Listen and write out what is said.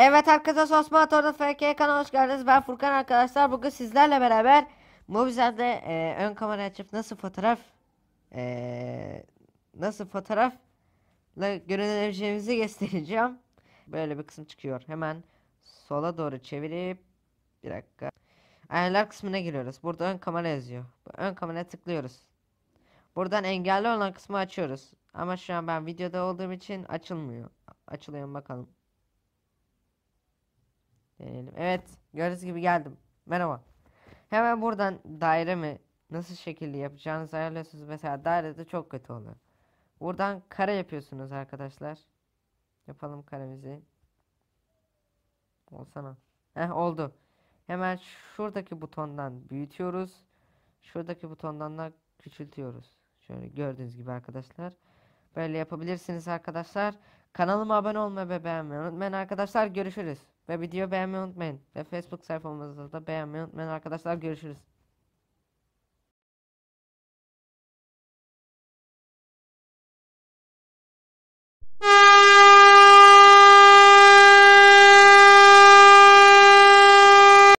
Evet arkadaşlar Osman Torda FK kanalına hoş geldiniz. Ben Furkan arkadaşlar. Bugün sizlerle beraber Mobizel'de e, ön kamera açıp nasıl fotoğraf e, nasıl fotoğrafla görünebileceğimizi göstereceğim. Böyle bir kısım çıkıyor. Hemen sola doğru çevirip bir dakika. Ayarlar kısmına giriyoruz. Burada ön kamera yazıyor. Ön kameraya tıklıyoruz. Buradan engelli olan kısmı açıyoruz. Ama şu an ben videoda olduğum için açılmıyor. Açılıyor bakalım. Deneyelim. Evet. Gördüğünüz gibi geldim. Merhaba. Hemen buradan daire mi nasıl şekilde yapacağınızı ayarlıyorsunuz. Mesela daire de çok kötü oluyor. Buradan kare yapıyorsunuz arkadaşlar. Yapalım karemizi. Olsana. Heh oldu. Hemen şuradaki butondan büyütüyoruz. Şuradaki butondan da küçültüyoruz. Şöyle gördüğünüz gibi arkadaşlar. Böyle yapabilirsiniz arkadaşlar. Kanalıma abone olmayı ve beğenmeyi unutmayın arkadaşlar. Görüşürüz. Ve video beğenmeyi unutmayın. Ve Facebook sayfamızda da beğenmeyi unutmayın arkadaşlar. Görüşürüz.